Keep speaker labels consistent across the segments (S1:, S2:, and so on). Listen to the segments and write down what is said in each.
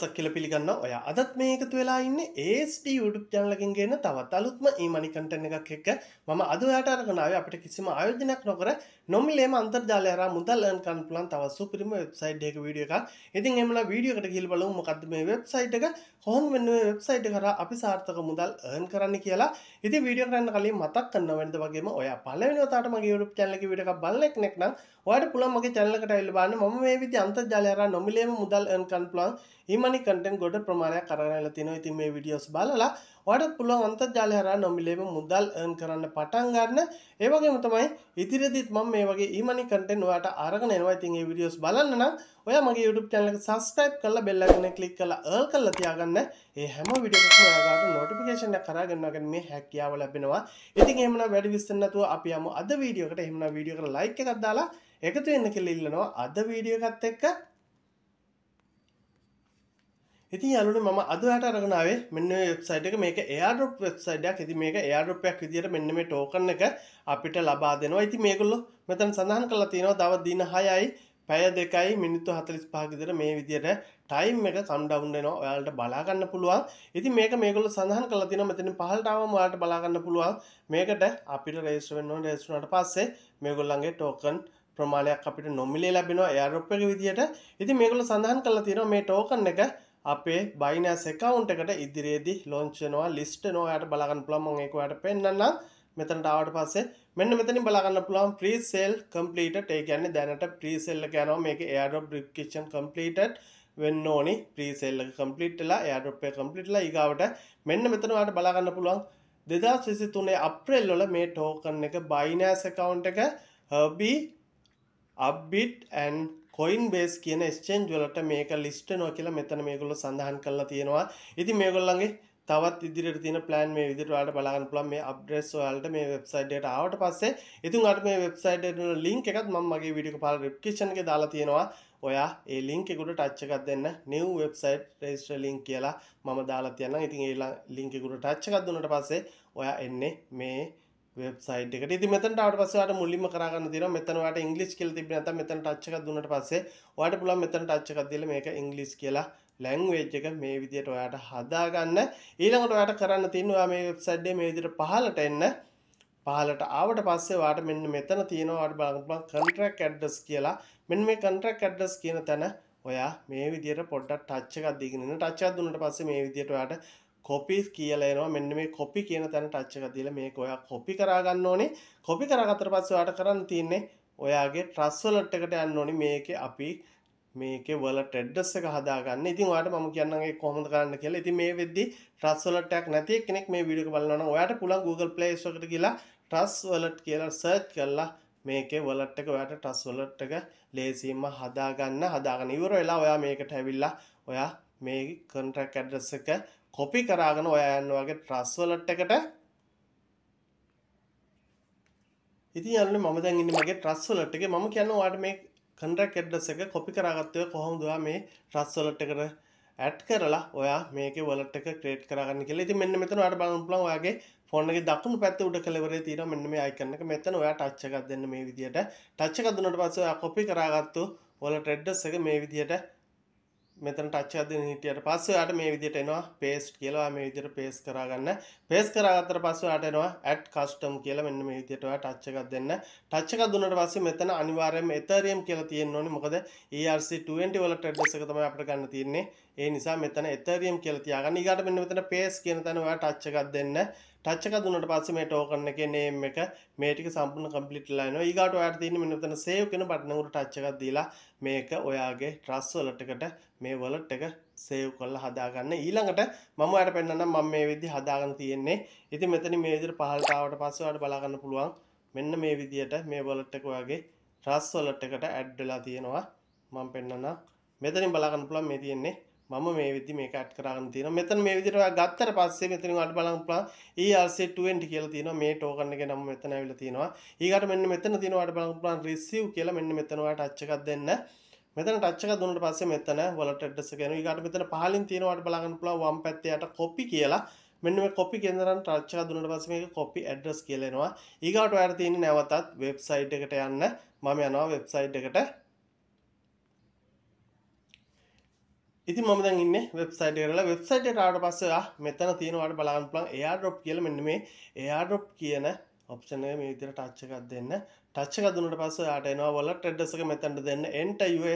S1: දවසක් කියල පිළිගන්න ඔය අදත් මේ එකතු වෙලා ඉන්න ඒස්ට යුඩුප් ජනලකින් ගන්න තවත් අලුත්ම ඒමනි කටන එකක් එක්ක ම අද යාටරගනාව අපට කිසිම අයෝජනයක් නොකර නොමිලේම අන්තර්ජාලයර මුදල්ලන් කන් පුලන් තවස්සු පිරිම වෙබ්සයිට් එක විඩිය එකක් ඉතින් එමලා වීඩියකට හිල්බල මොකක්ද මේ වෙබ්සයිට් එක හොන් වෙනුව වෙබ්සයිට් කර අපි සාර්ථක මුදල් එන් කරන්න කියලා ඉති වීඩිය කරන්න කලින් මතක් කන්න වැද වගේම ඔය පලවෙනතාට මගේ යුරුප් චැල්ලක විඩක් බල්ලෙක් නෙක්නම් ඔයාට පුළුවන් මගේ channel එකට ඇවිල්ලා බලන්න මම මේ විදිහේ අන්තර්ජාලය හරහා නොමිලේම මුදල් earn කරන්න පුළුවන් e-money content ගොඩ ප්‍රමාණයක් අරගෙන ඇවිල්ලා තිනවා. ඉතින් මේ videos බලලා ඔයාට පුළුවන් අන්තර්ජාලය හරහා නොමිලේම මුදල් earn කරන්න පටන් ගන්න. ඒ වගේම තමයි ඉදිරියේදීත් මම මේ වගේ e-money content ඔයාට අරගෙන එනවා. ඉතින් මේ videos බලන්න නම් ඔයා මගේ YouTube channel එක subscribe කරලා bell icon එක click කරලා earn කරලා තියාගන්න. ඒ හැම video එකක්ම ඔයාලට notification එක කරා ගන්නවා කියන්නේ මේ හැකියාව ලැබෙනවා. ඉතින් එහෙමනම් වැඩි විස්තර නැතුව අපි යමු අද වීඩියෝ එකට. එහෙමනම් වීඩියෝ එකට like එකක් දාලා එකතු වෙන්න කෙල්ල ඉල්ලනවා අද වීඩියෝ එකත් එක්ක ඉතින් අලුනේ මම අද ඔයාලට අරගෙන ආවේ මෙන්න මේ වෙබ්සයිට් එක මේක airdrop වෙබ්සයිට් එකක්. ඉතින් මේක airdrop එකක් විදියට මෙන්න මේ ටෝකන් එක අපිට ලබා දෙනවා. ඉතින් මේගොල්ලෝ මෙතන සඳහන් කරලා තියෙනවා දවස් දින 6යි පැය දෙකයි මිනිත්තු 45 විතර මේ විදියට ටයිම් එක කම්ඩවුන් වෙනවා. ඔයාලට බලා ගන්න පුළුවන්. ඉතින් මේක මේගොල්ලෝ සඳහන් කරලා තියෙනවා මෙතන පහළට ආවම ඔයාලට බලා ගන්න පුළුවන්. මේකට අපිට රෙජිස්ටර් වෙන්න ඕනේ. රෙජිස්ටර් වුණාට පස්සේ මේගොල්ලන්ගේ ටෝකන් ප්‍රමාණයක් අපිට නොමිලේ ලැබෙනවා එයාරොප් එක විදියට. ඉතින් මේගොල්ලෝ සඳහන් කරලා තියෙනවා මේ ටෝකන් එක අපේ බයිනස් account එකට ඉදිරියේදී launch වෙනවා list වෙනවා. ඔයාලට බලාගන්න පුළුවන් මම ඒක ඔයාලට පෙන්නන්නම්. මෙතනට ආවට පස්සේ මෙන්න මෙතනින් බලාගන්න පුළුවන් pre-sale completed. ඒ කියන්නේ දැනට pre-sale එක යනවා. මේක airdrop description completed. වෙන්න ඕනි ප්‍රීසෙල්ල කම්පලිට් වෙලා airdrop එක කම්පලිට් වෙලා ඊගාවට මෙන්න මෙතන ඔයාලට බලා ගන්න පුළුවන් 2023 අප්‍රේල් වල මේ ටෝකන් එක Binance account එක Herbie අබ්බිට් ඇන් කොයින්බේස් කියන ස්චෙන්ජ් වලට මේක ලිස්ට නෝ කියලා මෙතන මේගොල්ලෝ සඳහන් කරලා තියෙනවා. ඉතින් මේගොල්ලන්ගේ තවත් ඉදිරියට තියෙන plan මේ විදිහට ඔයාලට බලන්න පුළුවන් මේ updates ඔයාලට මේ website එකට ආවට පස්සේ ඉතින් ඔයාලට මේ website එකේ link එකත් මම මගේ video එක පාල description එකේ දාලා තියෙනවා. ඔයා ඒ ලිංක එකුට ටච් එකක් දෙන්න new website register link කියලා මම දාලා තියන්නම්. ඉතින් ඒ ලිංක එකුට ටච් එකක් දුන්නට පස්සේ ඔයා එන්නේ මේ වෙබ්සයිට් එකට ඉතින් මෙතනට ආවට පස්සේ ඔයාලට මුලින්ම කරගන්න තියෙනවා මෙතන ඔයාලට ඉංග්‍රීසි කියලා තිබ්බේ නැත්නම් මෙතන ටච් එකක් දුන්නට පස්සේ ඔයාලට පුළුවන් මෙතන ටච් එකක් දීලා මේක ඉංග්‍රීසි කියලා ලැංවේජ් එක මේ විදියට ඔයාට හදාගන්න ඊළඟට ඔයාට කරන්න තියෙන ඔයා මේ වෙබ්සයිට් එකේ මේ විදියට පහලට එන්න පහලට ආවට පස්සේ ඔයාට මෙන්න මෙතන තියෙනවා ඔයාට බලන්න පුළුවන් contract address කියලා මෙන්න මේ contract address කියන තැන ඔයා මේ විදියට පොඩ්ඩක් ටච් එකක් දීගෙන ඉන්න ටච් එකක් දුන්නට පස්සේ මේ විදියට ඔයාට කොපිස් කියලනවා මෙන්න මේ කොපි කියන තැන ටච්චක දිල මේ ඔයා කොපි කරගන්න ඕනේ කොපි කරගතර පස්සවාට කරන්න තියන්නේ ඔයාගේ ට්‍රස්වලට්ටකට යන්න ඕනි මේක අපි මේක වල ටෙඩ්ඩස් එක හදාගන්න ඉතින් වාට ම කියන්නගේ කොහොඳ කරන්න කියලා ඉති මේ වෙදදි ට්‍රස්වලටක් නැති කෙනෙක් මේ විඩික බලන්න ඔයාට පුළන් Google පලේස්කට කියලා ට්‍රස් වලට් කියලා සර්ච් කරලා මේකේ වලට් එක ඔයාට ට්‍රස් වලට් එක ලේසියෙන්ම හදාගන්න හදාගන්න ඉවර වෙලා ඔයා මේකට ඇවිල්ලා ඔයා මේ කන්ට්‍රැක්ට් ඇඩ්‍රස් එක කොපි කරාගෙන ඔයයන් වගේ ට්‍රස්වලට් එකට ඉතින් යාළුවනේ මම දැන් ඉන්නේ මගේ ට්‍රස්වලට් එකේ මම කියන්නේ ඔයාලට මේ කන්ට්‍රැක්ට් ඇඩ්‍රස් එක කොපි කරාගත්තේ කොහොමද ඔයා මේ ට්‍රස්වලට් එකට ඇඩ් කරලා ඔයා මේක වලට එක ක්‍රේට් කරගන්න කියලා ඉතින් මෙන්න මෙතන ඔයාලට බලන්න පුළුවන් ඔයාගේ ෆෝන් එකේ දකුණු පැත්තේ උඩ කෙළවරේ තියෙන මෙන්න මේ අයිකන් එක මෙතන ඔයා ටච් එකක් දෙන්න මේ විදියට ටච් එකක් දුන්නාට පස්සේ ඔයා කොපි කරාගත්තු වලට ඇඩ්‍රස් එක මේ විදියට මෙතන ටච් එකක් දෙන හිටියට පස්සේ ඔයාලට මේ විදිහට එනවා paste කියලා. මේ විදිහට paste කරගන්න. paste කරාගත්තට පස්සේ ඔයාලට එනවා add custom කියලා. මෙන්න මේ විදිහට ඔයා touch එකක් දෙන්න. touch එකක් දුන්නාට පස්සේ මෙතන අනිවාර්යයෙන්ම Ethereum කියලා තියෙන්න ඕනේ. මොකද ERC20 wallet address එක තමයි අපිට ගන්න තියෙන්නේ. ඒ නිසා මෙතන Ethereum කියලා තියාගන්න. ඊගාට මෙන්න මෙතන paste කියන තැන ඔයා touch එකක් දෙන්න. ටච් එක දුන්නට පස්සේ මේ ටෝකන් එකේ නේම් එක මේ ටික සම්පූර්ණ කම්ප්ලීට් වෙලා යනවා. ඊගාට ඔයාලට තියෙන්නේ මෙන්න මෙතන සේව් කියන බටන් එකට ටච් එකක් දීලා මේක ඔයාගේ ට්‍රස් වලට එකට මේ වලට් එක සේව් කරලා හදාගන්න. ඊළඟට මම ඔයාලට පෙන්නන්නම් මම මේ විදිහ හදාගෙන තියෙන්නේ. ඉතින් මෙතන මේ විදිහට පහළට ආවට පස්සේ ඔයාලට බලා ගන්න පුළුවන්. මෙන්න මේ විදිහට මේ වලට් එක ඔයාගේ ට්‍රස් වලට් එකට ඇඩ් වෙලා තියෙනවා. මම පෙන්නන්නම්. මෙතනින් බලා ගන්න පුළුවන් මේ තියෙන්නේ මම මේ විදි මේක ඇඩ් කරගෙන තියෙනවා. මෙතන මේ විදිහට ඔයා ගත්තට පස්සේ මෙතනින් ඔයාලට බලන්න පුළුවන් ERC20 කියලා තියෙනවා. මේ ටෝකන් එකේ නම මෙතන ඇවිල්ලා තියෙනවා. ඊගාට මෙන්න මෙතන තියෙනවා ඔයාලට බලන්න පුළුවන් receive කියලා මෙන්න මෙතන ඔයා ටච් එකක් දෙන්න. මෙතන ටච් එකක් දුන්නට පස්සේ මෙතන wallet address එක යනවා. ඊගාට මෙතන පහලින් තියෙනවා ඔයාලට බලන්න පුළුවන් වම් පැත්තේ යට copy කියලා. මෙන්න මේ copy කෙන්දරන් ටච් එකක් දුන්නට පස්සේ මේක copy address කියලා එනවා. ඊගාට ඔයාලට තියෙන්නේ නැවතත් website එකට යන්න. මම යනවා website එකට. ඉතින් මම දැන් ඉන්නේ වෙබ්සයිට් එක කරලා වෙබ්සයිට් එකට ආවට පස්සේ ආ මෙතන තියෙනවාට බලන්න පුළුවන් airdrop කියලා මෙන්න මේ airdrop කියන ඔප්ෂන් එක මේ විදිහට ටච් එකක් දෙන්න ටච් එකක් දුන්නාට පස්සේ ආට එනවා wallet address එක මෙතනට දෙන්න enter your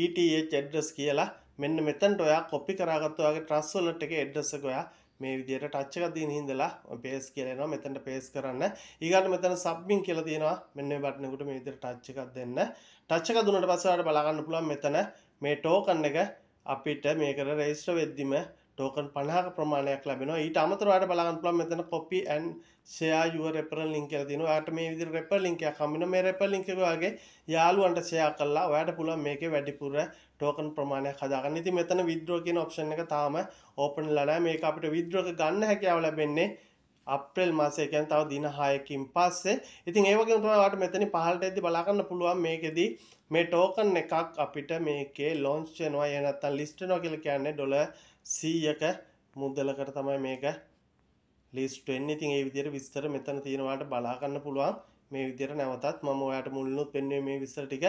S1: ETH address කියලා මෙන්න මෙතනට ඔයා copy කරාගත්ත ඔයාගේ trust wallet එකේ address එක ඔයා මේ විදියට ටච් එකක් දීන හිඳලා පේස් කියලා එනවා මෙතනට පේස් කරන්න. ඊගාට මෙතන සබ්මින් කියලා තියෙනවා. මෙන්න මේ බටන් එකට මේ විදියට ටච් එකක් දෙන්න. ටච් එක දුන්නට පස්සේ ඔයාලට බලා ගන්න පුළුවන් මෙතන මේ ටෝකන් එක අපිට මේකට රෙජිස්ටර් වෙද්දිම ටෝකන් 50ක ප්‍රමාණයක් ලැබෙනවා. ඊට අමතරව ඔයාලට බලන්න පුළුවන් මෙතන copy and share your referral link කියලා තියෙනවා. ඔයාලට මේ විදිහට referral link එකක් හම්බෙනවා. මේ referral link එක ඔයාගේ යාළුවන්ට share කරලා ඔයාලට පුළුවන් මේකේ වැඩිපුර ටෝකන් ප්‍රමාණයක් හදාගන්න. ඉතින් මෙතන withdraw කියන option එක තාම open වෙලා නැහැ. මේක අපිට withdraw එක ගන්න හැකියාව ලැබෙන්නේ අප්‍රේල් මාසේ කියන්නේ තව දින 6කින් පස්සේ. ඉතින් ඒ වගේම තමයි ඔයාලට මෙතන පහළට එද්දි බලා ගන්න පුළුවන් මේකෙදි මේ ටෝකන් එකක් අපිට මේකේ ලොන්ච් වෙනවා එහෙ නැත්නම් ලිස්ට් වෙනවා කියලා කියන්නේ ඩොලර් 100ක මුදලකට තමයි මේක ලිස්ට් වෙන්නේ. ඉතින් ඒ විදිහට විස්තර මෙතන තියෙනවාට බලා ගන්න පුළුවන්. මේ විදිහට නැවතත් මම ඔයාට මුලිනුත් පෙන්වුවේ මේ විස්තර ටික.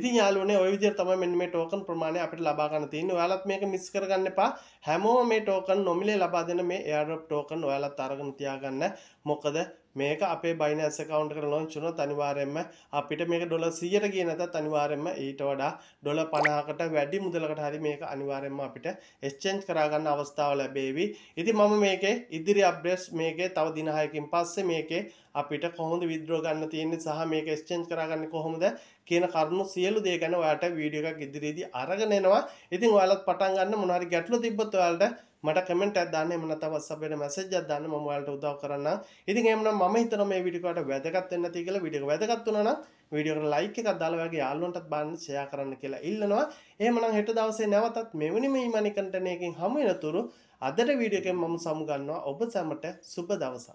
S1: ඉතින් යාළුවනේ ඔය විදිහට තමයි මෙන්න මේ ටෝකන් ප්‍රමාණය අපිට ලබා ගන්න තියෙන්නේ. ඔයාලත් මේක මිස් කරගන්න එපා. හැමෝම මේ ටෝකන් නොමිලේ ලබා දෙන මේ airdrop ටෝකන් ඔයාලත් අරගෙන තියාගන්න. මොකද මේක අපේ බයිනස් account එකට launch වුණොත් අනිවාර්යයෙන්ම අපිට මේක ඩොලර් 100ට ගියේ නැතත් අනිවාර්යයෙන්ම ඊට වඩා ඩොලර් 50කට වැඩි මුදලකට හරි මේක අනිවාර්යයෙන්ම අපිට exchange කරා ගන්න අවස්ථාව ලැබේවි. ඉතින් මම මේකේ ඉදිරි updates මේකේ තව දින 6කින් පස්සේ මේකේ අපිට කොහොමද විද්‍රෝ ගන්න තියෙන්නේ සහ මේක exchange කරා ගන්න කොහොමද කියන කරුණු සියලු දේ ගැන ඔයාලට වීඩියෝ එකක් ඉදිරියේදී අරගෙන එනවා. ඉතින් ඔයාලත් පටන් ගන්න මොනවා හරි ගැටලු තිබ්බොත් ඔයාලට මට කමෙන්ට් එකක් දාන්න එහෙම නැත්නම් WhatsApp එකට මැසේජ් එකක් දාන්න මම ඔයාලට උදව් කරන්නම්. ඉතින් එහෙනම් මම හිතනවා මේ වීඩියෝ එකට වැදගත් වෙන්න ඇති කියලා වීඩියෝ එක වැදගත් වුණා නම් වීඩියෝ එකට ලයික් එකක් දාලා ඔයාගේ යාළුවන්ටත් බලන්න ෂෙයා කරන්න කියලා ඉල්ලනවා. එහෙමනම් හෙට දවසේ නැවතත් මෙවැනි මේ මනි කන්ටෙන්ට් එකකින් හමු වෙනතුරු අදට වීඩියෝ එකෙන් මම සමු ගන්නවා ඔබ සැමට සුබ දවසක්.